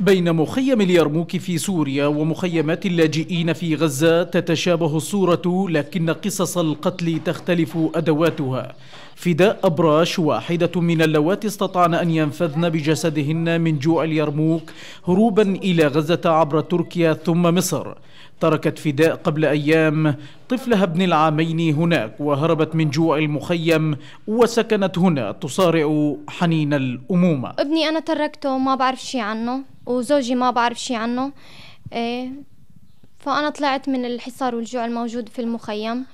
بين مخيم اليرموك في سوريا ومخيمات اللاجئين في غزة تتشابه الصورة لكن قصص القتل تختلف أدواتها فداء أبراش واحدة من اللواتي استطعن أن ينفذن بجسدهن من جوع اليرموك هروبا إلى غزة عبر تركيا ثم مصر تركت فداء قبل أيام طفلها ابن العامين هناك وهربت من جوع المخيم وسكنت هنا تصارع حنين الأمومة ابني أنا تركته ما بعرف شي عنه وزوجي ما بعرف شي عنه إيه فأنا طلعت من الحصار والجوع الموجود في المخيم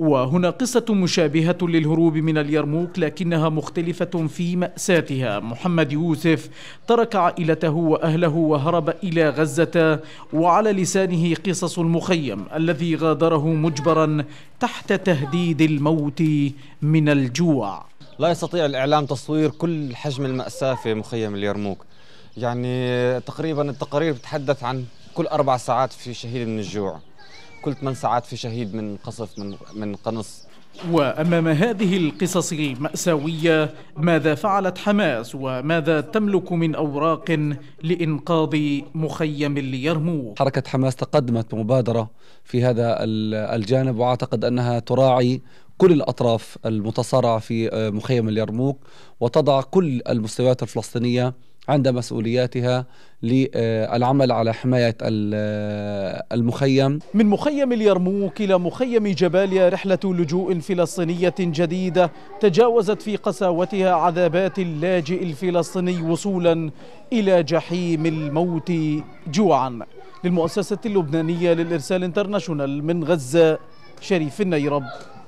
وهنا قصة مشابهة للهروب من اليرموك لكنها مختلفة في مأساتها محمد يوسف ترك عائلته وأهله وهرب إلى غزة وعلى لسانه قصص المخيم الذي غادره مجبرا تحت تهديد الموت من الجوع لا يستطيع الإعلام تصوير كل حجم المأساة في مخيم اليرموك يعني تقريبا التقارير بتتحدث عن كل أربع ساعات في شهيد من الجوع كل 8 ساعات في شهيد من قصف من من قنص وامام هذه القصص الماساويه ماذا فعلت حماس وماذا تملك من اوراق لانقاذ مخيم اليرموك حركه حماس تقدمت بمبادره في هذا الجانب واعتقد انها تراعي كل الاطراف المتصارعه في آه، مخيم اليرموك وتضع كل المستويات الفلسطينيه عند مسؤولياتها للعمل على حماية المخيم من مخيم اليرموك إلى مخيم جباليا رحلة لجوء فلسطينية جديدة تجاوزت في قساوتها عذابات اللاجئ الفلسطيني وصولا إلى جحيم الموت جوعا للمؤسسة اللبنانية للإرسال انترناشونال من غزة شريف النيرب